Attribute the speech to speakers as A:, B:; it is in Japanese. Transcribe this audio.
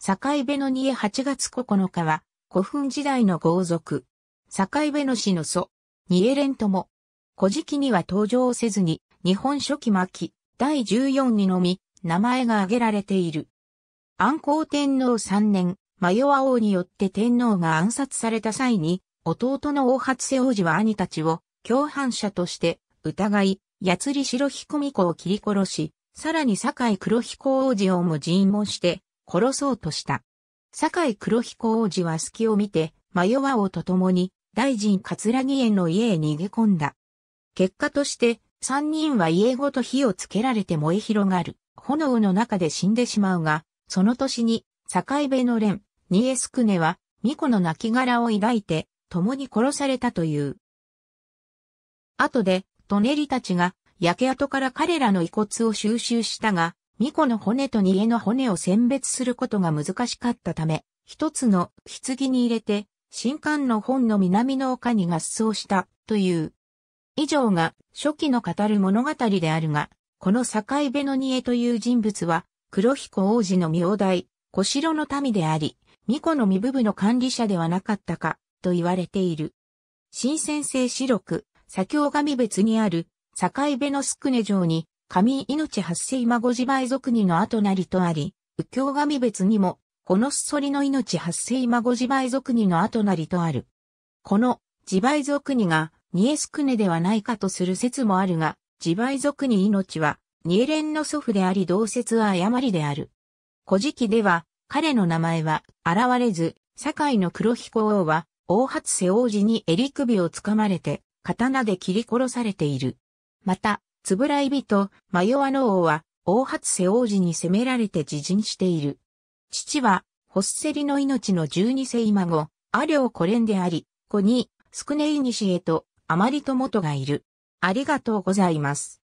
A: 境部の重8月9日は、古墳時代の豪族。境部の死の祖、二重連とも。古事記には登場せずに、日本初期末期、第14にのみ、名前が挙げられている。安皇天皇3年、マヨア王によって天皇が暗殺された際に、弟の大発瀬王子は兄たちを、共犯者として、疑い、八つり白彦美子を切り殺し、さらに堺黒彦王子をも尋問して、殺そうとした。堺黒彦王子は隙を見て、迷わ王と共に、大臣桂木園の家へ逃げ込んだ。結果として、三人は家ごと火をつけられて燃え広がる、炎の中で死んでしまうが、その年に、堺部の連、ニエスクネは、巫女の亡骸を抱いて、共に殺されたという。後で、トネリたちが、焼け跡から彼らの遺骨を収集したが、巫女の骨と煮えの骨を選別することが難しかったため、一つの棺に入れて、新刊の本の南の丘に合奏したという。以上が初期の語る物語であるが、この境辺の煮えという人物は、黒彦王子の名代、小城の民であり、巫女の身部部の管理者ではなかったか、と言われている。新先生四六、左京神別にある、境辺の宿根城に、神命発生孫自前俗にの後なりとあり、右京神別にも、このすそりの命発生孫自前俗にの後なりとある。この、自梅俗にが、ニエスクネではないかとする説もあるが、自梅俗に命は、ニエレンの祖父であり同説は誤りである。古事記では、彼の名前は、現れず、堺の黒彦王は、大初瀬王子に襟首をつかまれて、刀で切り殺されている。また、つぶらい人、マヨアの王は、王発世王子に攻められて自陣している。父は、ホッセリの命の十二世孫、アリョーコレンであり、子に、スクネイニシエと、あまりと元がいる。ありがとうございます。